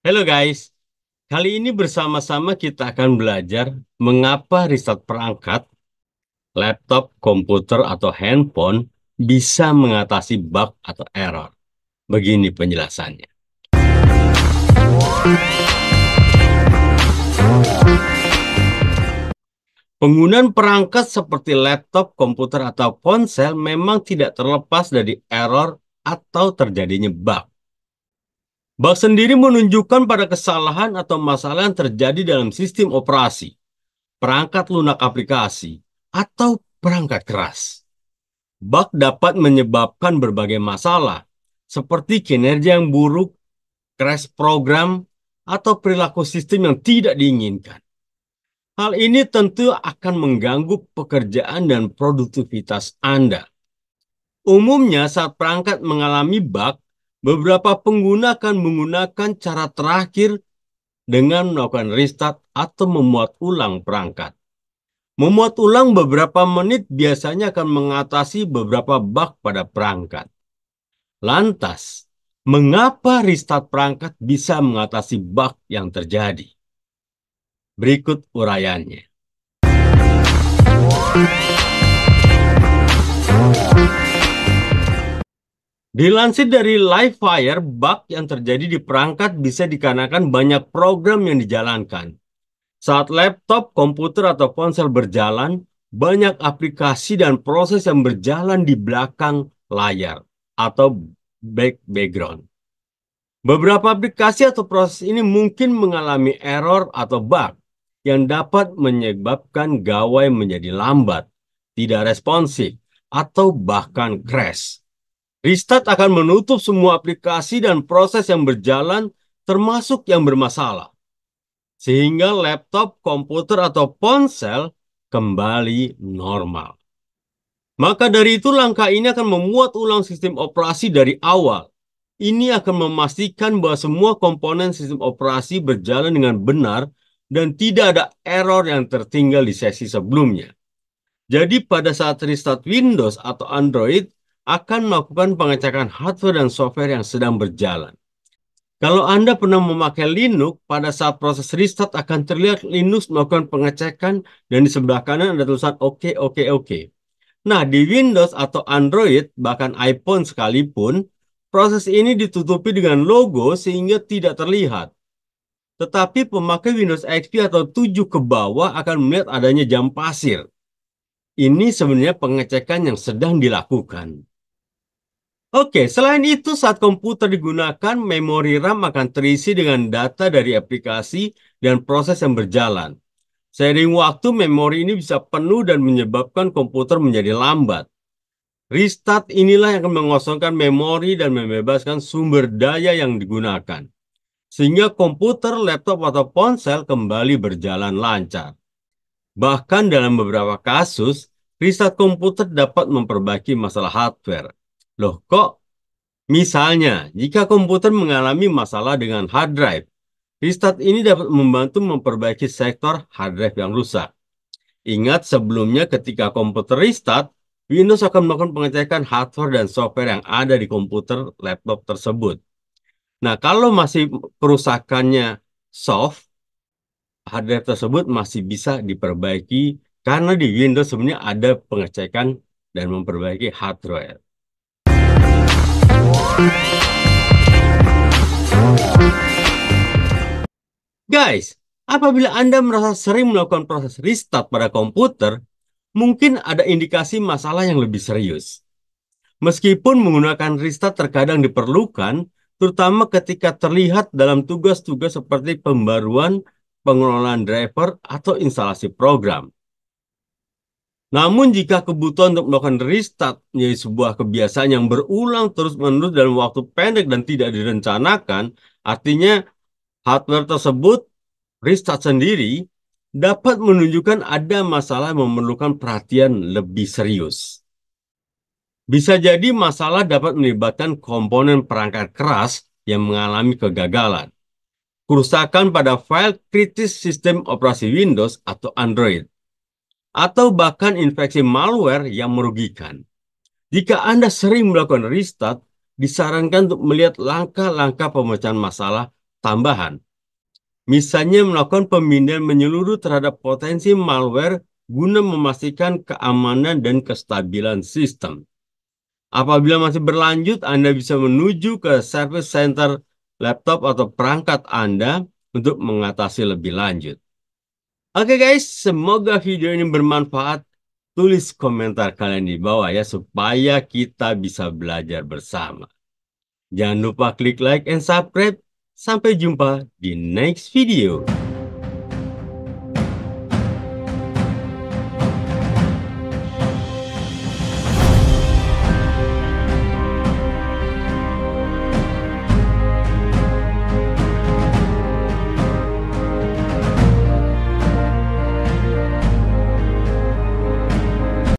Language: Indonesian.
Halo guys, kali ini bersama-sama kita akan belajar mengapa riset perangkat, laptop, komputer, atau handphone bisa mengatasi bug atau error. Begini penjelasannya. Penggunaan perangkat seperti laptop, komputer, atau ponsel memang tidak terlepas dari error atau terjadinya bug. Bug sendiri menunjukkan pada kesalahan atau masalah yang terjadi dalam sistem operasi, perangkat lunak aplikasi, atau perangkat keras. Bug dapat menyebabkan berbagai masalah, seperti kinerja yang buruk, crash program, atau perilaku sistem yang tidak diinginkan. Hal ini tentu akan mengganggu pekerjaan dan produktivitas Anda. Umumnya saat perangkat mengalami bug, Beberapa pengguna akan menggunakan cara terakhir dengan melakukan restart atau memuat ulang perangkat. Memuat ulang beberapa menit biasanya akan mengatasi beberapa bug pada perangkat. Lantas, mengapa restart perangkat bisa mengatasi bug yang terjadi? Berikut uraiannya. Dilansir dari Live Fire, bug yang terjadi di perangkat bisa dikarenakan banyak program yang dijalankan. Saat laptop, komputer, atau ponsel berjalan, banyak aplikasi dan proses yang berjalan di belakang layar atau back background. Beberapa aplikasi atau proses ini mungkin mengalami error atau bug yang dapat menyebabkan gawai menjadi lambat, tidak responsif, atau bahkan crash. Restart akan menutup semua aplikasi dan proses yang berjalan termasuk yang bermasalah. Sehingga laptop, komputer, atau ponsel kembali normal. Maka dari itu langkah ini akan memuat ulang sistem operasi dari awal. Ini akan memastikan bahwa semua komponen sistem operasi berjalan dengan benar dan tidak ada error yang tertinggal di sesi sebelumnya. Jadi pada saat restart Windows atau Android, akan melakukan pengecekan hardware dan software yang sedang berjalan. Kalau Anda pernah memakai Linux, pada saat proses restart akan terlihat Linux melakukan pengecekan dan di sebelah kanan ada tulisan OK, OK, OK. Nah, di Windows atau Android, bahkan iPhone sekalipun, proses ini ditutupi dengan logo sehingga tidak terlihat. Tetapi pemakai Windows XP atau 7 ke bawah akan melihat adanya jam pasir. Ini sebenarnya pengecekan yang sedang dilakukan. Oke, selain itu saat komputer digunakan, memori RAM akan terisi dengan data dari aplikasi dan proses yang berjalan. Seiring waktu, memori ini bisa penuh dan menyebabkan komputer menjadi lambat. Restart inilah yang akan mengosongkan memori dan membebaskan sumber daya yang digunakan. Sehingga komputer, laptop, atau ponsel kembali berjalan lancar. Bahkan dalam beberapa kasus, restart komputer dapat memperbaiki masalah hardware. Loh kok misalnya jika komputer mengalami masalah dengan hard drive, restart ini dapat membantu memperbaiki sektor hard drive yang rusak. Ingat sebelumnya ketika komputer restart, Windows akan melakukan pengecekan hardware dan software yang ada di komputer laptop tersebut. Nah, kalau masih kerusakannya soft, hard drive tersebut masih bisa diperbaiki karena di Windows sebenarnya ada pengecekan dan memperbaiki hardware. Guys, apabila Anda merasa sering melakukan proses restart pada komputer, mungkin ada indikasi masalah yang lebih serius. Meskipun menggunakan restart terkadang diperlukan, terutama ketika terlihat dalam tugas-tugas seperti pembaruan, pengelolaan driver, atau instalasi program. Namun jika kebutuhan untuk melakukan restart menjadi sebuah kebiasaan yang berulang terus-menerus dalam waktu pendek dan tidak direncanakan, artinya hardware tersebut restart sendiri dapat menunjukkan ada masalah yang memerlukan perhatian lebih serius. Bisa jadi masalah dapat melibatkan komponen perangkat keras yang mengalami kegagalan. Kerusakan pada file kritis sistem operasi Windows atau Android atau bahkan infeksi malware yang merugikan. Jika Anda sering melakukan restart, disarankan untuk melihat langkah-langkah pemecahan masalah tambahan. Misalnya melakukan pemindahan menyeluruh terhadap potensi malware guna memastikan keamanan dan kestabilan sistem. Apabila masih berlanjut, Anda bisa menuju ke service center laptop atau perangkat Anda untuk mengatasi lebih lanjut. Oke okay guys, semoga video ini bermanfaat. Tulis komentar kalian di bawah ya supaya kita bisa belajar bersama. Jangan lupa klik like and subscribe. Sampai jumpa di next video.